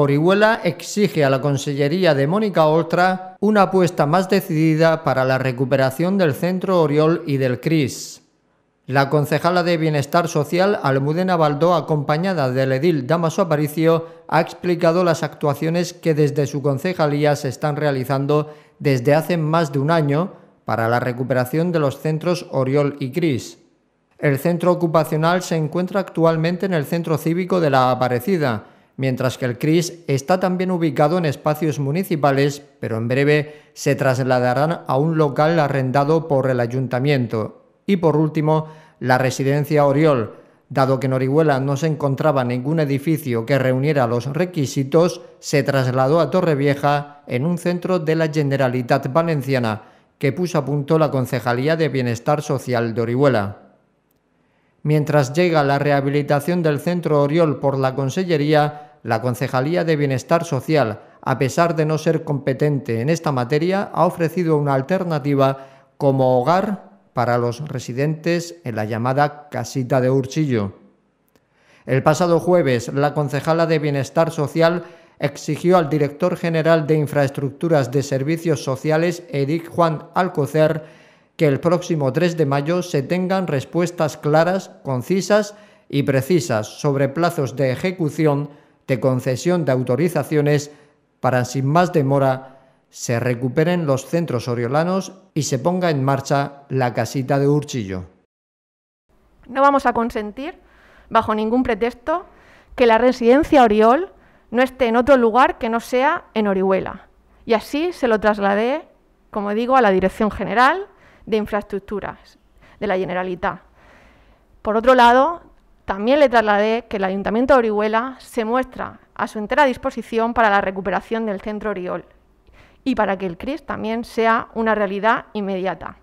Orihuela exige a la Consellería de Mónica Oltra una apuesta más decidida para la recuperación del Centro Oriol y del CRIS. La concejala de Bienestar Social, Almudena Baldó, acompañada del edil Damaso Aparicio, ha explicado las actuaciones que desde su concejalía se están realizando desde hace más de un año para la recuperación de los centros Oriol y Cris. El centro ocupacional se encuentra actualmente en el Centro Cívico de la Aparecida, mientras que el CRIS está también ubicado en espacios municipales, pero en breve se trasladarán a un local arrendado por el ayuntamiento. Y por último, la residencia Oriol. Dado que en Orihuela no se encontraba ningún edificio que reuniera los requisitos, se trasladó a Torrevieja en un centro de la Generalitat Valenciana, que puso a punto la Concejalía de Bienestar Social de Orihuela. Mientras llega la rehabilitación del centro Oriol por la Consellería, la Concejalía de Bienestar Social, a pesar de no ser competente en esta materia, ha ofrecido una alternativa como hogar para los residentes en la llamada casita de Urchillo. El pasado jueves, la concejala de Bienestar Social exigió al director general de Infraestructuras de Servicios Sociales, Eric Juan Alcocer, que el próximo 3 de mayo se tengan respuestas claras, concisas y precisas sobre plazos de ejecución de concesión de autorizaciones para sin más demora se recuperen los centros oriolanos y se ponga en marcha la casita de Urchillo. No vamos a consentir, bajo ningún pretexto, que la residencia Oriol no esté en otro lugar que no sea en Orihuela. Y así se lo trasladé, como digo, a la Dirección General de Infraestructuras de la Generalitat. Por otro lado, también le trasladé que el Ayuntamiento de Orihuela se muestra a su entera disposición para la recuperación del centro Oriol y para que el CRIS también sea una realidad inmediata.